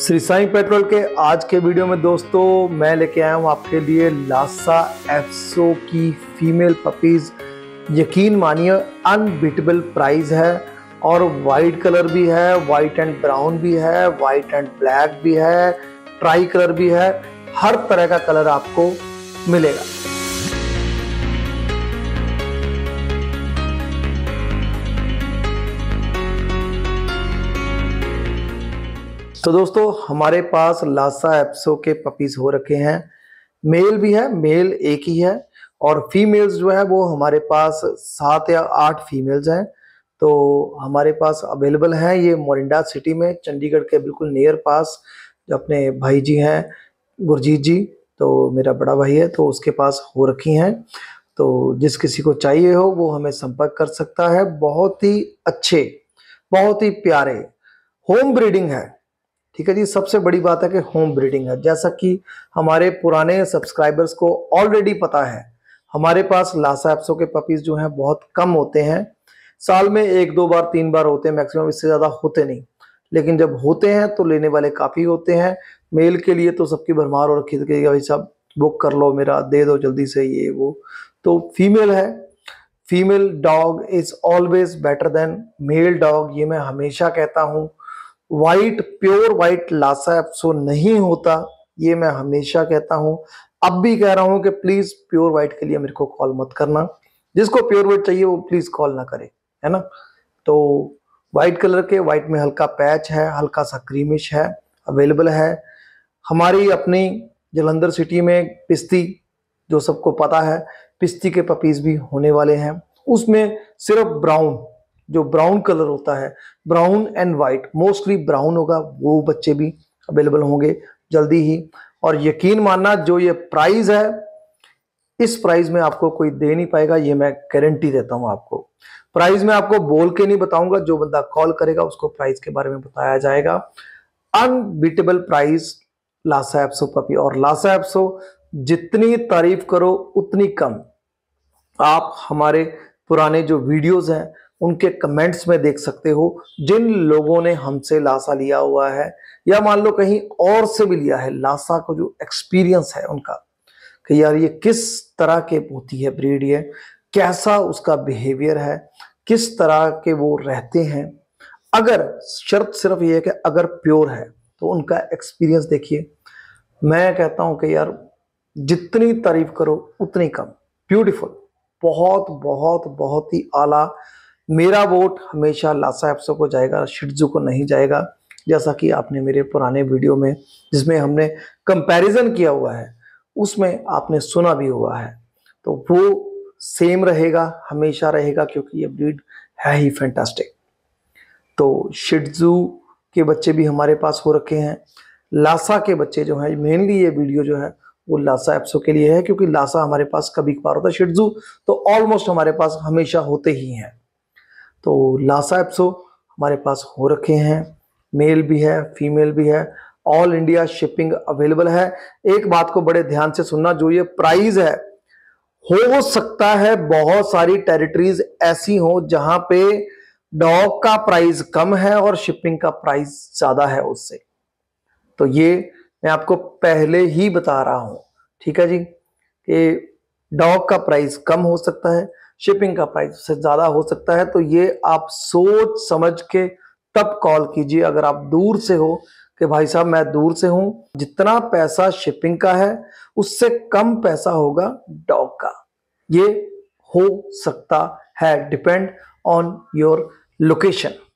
Shri Sai petrol के आज के वीडियो में दोस्तों मैं लेके आया हूँ आपके लिए लासा एफसो की फीमेल पपीज़ यकीन मानिए अनबीटेबल प्राइस है और वाइट कलर भी है वाइट एंड ब्राउन भी है वाइट एंड ब्लैक भी है ट्राई कलर भी है हर तरह का कलर आपको मिलेगा तो दोस्तों हमारे पास लासा एप्सो के पपीज़ हो रखे हैं मेल भी है मेल एक ही है और फीमेल्स जो है वो हमारे पास सात या आठ फीमेल्स हैं तो हमारे पास अवेलेबल हैं ये मोरिंडा सिटी में चंडीगढ़ के बिल्कुल नियर पास जो अपने भाई जी हैं गुरजीत जी तो मेरा बड़ा भाई है तो उसके पास हो रखी हैं तो जिस किसी को चाहिए हो वो हमें संपर्क कर सकता है बहुत ही अच्छे बहुत ही प्यारे होम ब्रीडिंग है ठीक है जी सबसे बड़ी बात है कि होम ब्रीडिंग है जैसा कि हमारे पुराने सब्सक्राइबर्स को ऑलरेडी पता है हमारे पास लासा एप्सो के पपीज जो हैं बहुत कम होते हैं साल में एक दो बार तीन बार होते हैं मैक्सिमम इससे ज़्यादा होते नहीं लेकिन जब होते हैं तो लेने वाले काफ़ी होते हैं मेल के लिए तो सबकी भरमार और रखी थी भाई साहब बुक कर लो मेरा दे दो जल्दी से ये वो तो फीमेल है female dog is always better than male dog ये मैं हमेशा कहता हूँ white pure white Lhasa Apso नहीं होता ये मैं हमेशा कहता हूं अब भी कह रहा हूं कि प्लीज़ प्योर वाइट के लिए मेरे को कॉल मत करना जिसको प्योर वाइट चाहिए वो प्लीज़ कॉल ना करे है ना तो वाइट कलर के वाइट में हल्का पैच है हल्का सा क्रीमिश है अवेलेबल है हमारी अपनी जलंधर सिटी में पिस्ती जो सबको पता है पिस्ती के पपीज़ भी होने वाले हैं उसमें सिर्फ ब्राउन जो ब्राउन कलर होता है brown and white mostly brown होगा वो बच्चे भी अवेलेबल होंगे जल्दी ही और यकीन मानना जो ये प्राइस है इस प्राइस में आपको कोई दे नहीं पाएगा ये मैं गारंटी देता हूं आपको प्राइस में आपको बोल के नहीं बताऊंगा जो बंदा कॉल करेगा उसको प्राइस के बारे में बताया जाएगा unbeatable price Lhasa Apso puppy और लासा एप्सो जितनी तारीफ करो उतनी कम आप हमारे पुराने जो वीडियोस हैं उनके कमेंट्स में देख सकते हो जिन लोगों ने हमसे लाशा लिया हुआ है या मान लो कहीं और से भी लिया है लाशा को जो एक्सपीरियंस है उनका कि यार ये किस तरह के होती है ब्रीड ये कैसा उसका बिहेवियर है किस तरह के वो रहते हैं अगर शर्त सिर्फ ये है कि अगर प्योर है तो उनका एक्सपीरियंस देखिए मैं कहता हूं कि यार जितनी तारीफ करो उतनी कम ब्यूटीफुल बहुत बहुत बहुत ही आला मेरा वोट हमेशा लासा एफ्सो को जाएगा शिटजू को नहीं जाएगा जैसा कि आपने मेरे पुराने वीडियो में जिसमें हमने कंपैरिजन किया हुआ है उसमें आपने सुना भी हुआ है तो वो सेम रहेगा हमेशा रहेगा क्योंकि ये ब्रीड है ही फैंटास्टिक तो शिटजू के बच्चे भी हमारे पास हो रखे हैं लासा के बच्चे जो हैं मेनली ये वीडियो जो है वो लासा एप्सो के लिए है क्योंकि लासा हमारे पास कभी कबार होता है शिटजू तो ऑलमोस्ट हमारे पास हमेशा होते ही हैं तो लासा एप्सो हमारे पास हो रखे हैं मेल भी है फीमेल भी है ऑल इंडिया शिपिंग अवेलेबल है एक बात को बड़े ध्यान से सुनना जो ये प्राइस है हो सकता है बहुत सारी टेरिटरीज ऐसी हो जहां पे डॉग का प्राइस कम है और शिपिंग का प्राइस ज्यादा है उससे तो ये मैं आपको पहले ही बता रहा हूं ठीक है जी कि डॉग का प्राइस कम हो सकता है शिपिंग का प्राइस उससे ज़्यादा हो सकता है तो ये आप सोच समझ के तब कॉल कीजिए अगर आप दूर से हो कि भाई साहब मैं दूर से हूं जितना पैसा शिपिंग का है उससे कम पैसा होगा डॉग का ये हो सकता है डिपेंड ऑन योर लोकेशन